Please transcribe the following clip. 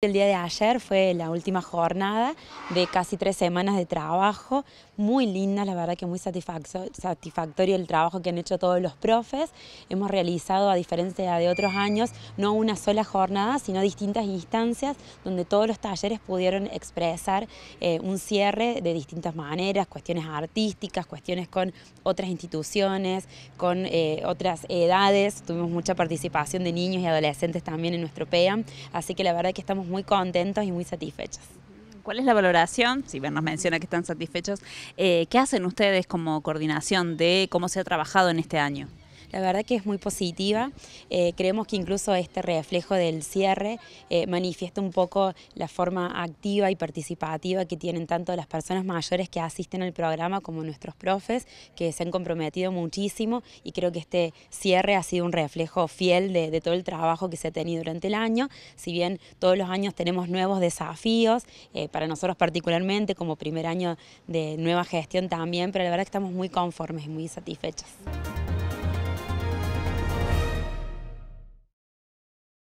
El día de ayer fue la última jornada de casi tres semanas de trabajo, muy linda, la verdad que muy satisfactorio el trabajo que han hecho todos los profes. Hemos realizado, a diferencia de otros años, no una sola jornada, sino distintas instancias donde todos los talleres pudieron expresar eh, un cierre de distintas maneras, cuestiones artísticas, cuestiones con otras instituciones, con eh, otras edades. Tuvimos mucha participación de niños y adolescentes también en nuestro PEAM, así que la verdad que estamos muy contentos y muy satisfechos. ¿Cuál es la valoración? Si bien nos menciona que están satisfechos, eh, ¿qué hacen ustedes como coordinación de cómo se ha trabajado en este año? La verdad que es muy positiva. Eh, creemos que incluso este reflejo del cierre eh, manifiesta un poco la forma activa y participativa que tienen tanto las personas mayores que asisten al programa como nuestros profes, que se han comprometido muchísimo y creo que este cierre ha sido un reflejo fiel de, todo el trabajo que se ha tenido durante el año. Si bien todos los años tenemos nuevos desafíos, eh, para nosotros particularmente como primer año de nueva gestión también, pero la verdad que estamos muy conformes y muy satisfechos.